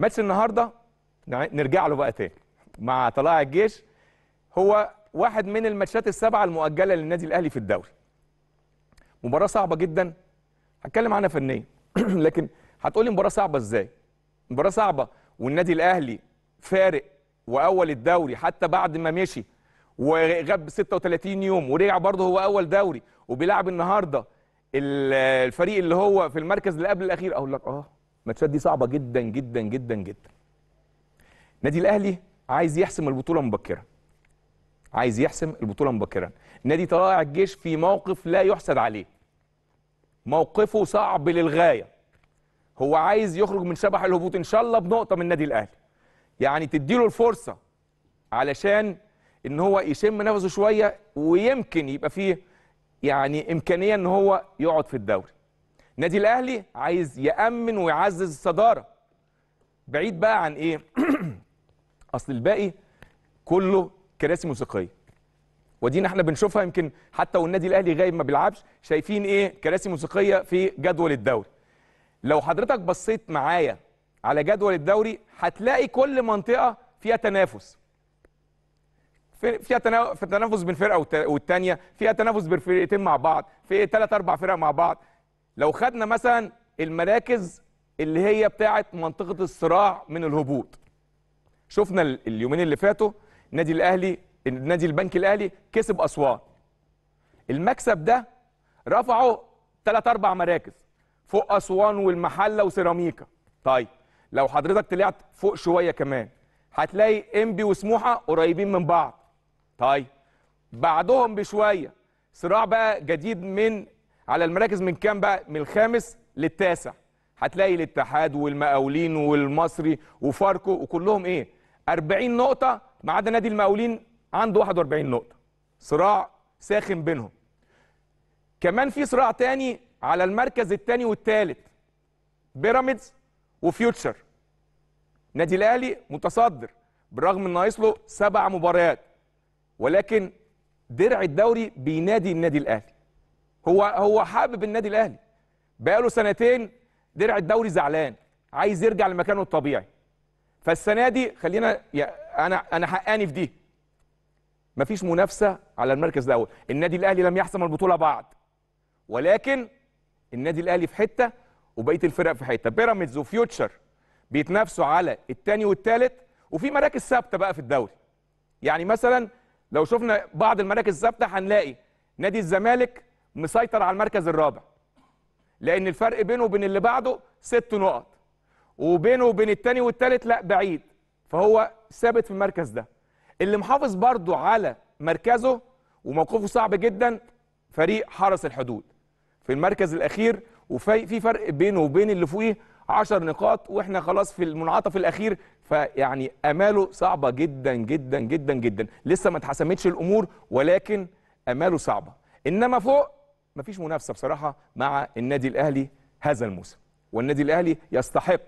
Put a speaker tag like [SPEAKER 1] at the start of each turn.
[SPEAKER 1] ماتش النهارده نرجع له بقى تاني مع طلائع الجيش هو واحد من الماتشات السبعه المؤجله للنادي الاهلي في الدوري مباراه صعبه جدا هتكلم عنها فنيا لكن هتقولي مباراه صعبه ازاي مباراه صعبه والنادي الاهلي فارق واول الدوري حتى بعد ما مشي وغاب 36 يوم ورجع برضه هو اول دوري وبيلعب النهارده الفريق اللي هو في المركز اللي قبل الاخير اقول لك اه الماتشات دي صعبه جدا جدا جدا جدا النادي الاهلي عايز يحسم البطوله مبكرا عايز يحسم البطوله مبكرا نادي طلائع الجيش في موقف لا يحسد عليه موقفه صعب للغايه هو عايز يخرج من شبح الهبوط ان شاء الله بنقطه من النادي الاهلي يعني تديله الفرصه علشان ان هو يشم نفسه شويه ويمكن يبقى فيه يعني امكانيه ان هو يقعد في الدوري النادي الاهلي عايز يامن ويعزز الصداره بعيد بقى عن ايه اصل الباقي كله كراسي موسيقيه ودينا احنا بنشوفها يمكن حتى والنادي الاهلي غايب ما بيلعبش شايفين ايه كراسي موسيقيه في جدول الدوري لو حضرتك بصيت معايا على جدول الدوري هتلاقي كل منطقه فيها تنافس فيها تنافس بين فرقه والثانيه فيها تنافس بين فرقتين مع بعض في ثلاث اربع فرق مع بعض لو خدنا مثلا المراكز اللي هي بتاعه منطقه الصراع من الهبوط شفنا اليومين اللي فاتوا نادي الاهلي النادي البنك الاهلي كسب اسوان المكسب ده رفعه ثلاث اربع مراكز فوق اسوان والمحله وسيراميكا طيب لو حضرتك طلعت فوق شويه كمان هتلاقي انبي وسموحه قريبين من بعض طيب بعدهم بشويه صراع بقى جديد من على المراكز من كام بقى من الخامس للتاسع هتلاقي الاتحاد والمقاولين والمصري وفاركو وكلهم ايه 40 نقطه ما عدا نادي المقاولين عنده 41 نقطه صراع ساخن بينهم كمان في صراع تاني على المركز الثاني والثالث بيراميدز وفيوتشر نادي الاهلي متصدر بالرغم ان ناقص له سبع مباريات ولكن درع الدوري بينادي النادي الاهلي هو هو حابب النادي الاهلي بقاله سنتين درع الدوري زعلان عايز يرجع لمكانه الطبيعي فالسنه دي خلينا انا انا حقاني في دي مفيش منافسه على المركز الاول النادي الاهلي لم يحسم البطوله بعد ولكن النادي الاهلي في حته وبقيه الفرق في حته بيراميدز وفيوتشر بيتنافسوا على الثاني والثالث وفي مراكز ثابته بقى في الدوري يعني مثلا لو شفنا بعض المراكز الثابته هنلاقي نادي الزمالك مسيطر على المركز الرابع لان الفرق بينه وبين اللي بعده ست نقط وبينه وبين الثاني والثالث لا بعيد فهو ثابت في المركز ده اللي محافظ برضه على مركزه وموقفه صعب جدا فريق حرس الحدود في المركز الاخير وفي في فرق بينه وبين اللي فوقيه 10 نقاط واحنا خلاص في المنعطف الاخير فيعني اماله صعبه جدا جدا جدا جدا لسه ما اتحسمتش الامور ولكن اماله صعبه انما فوق مفيش منافسه بصراحه مع النادي الاهلي هذا الموسم والنادي الاهلي يستحق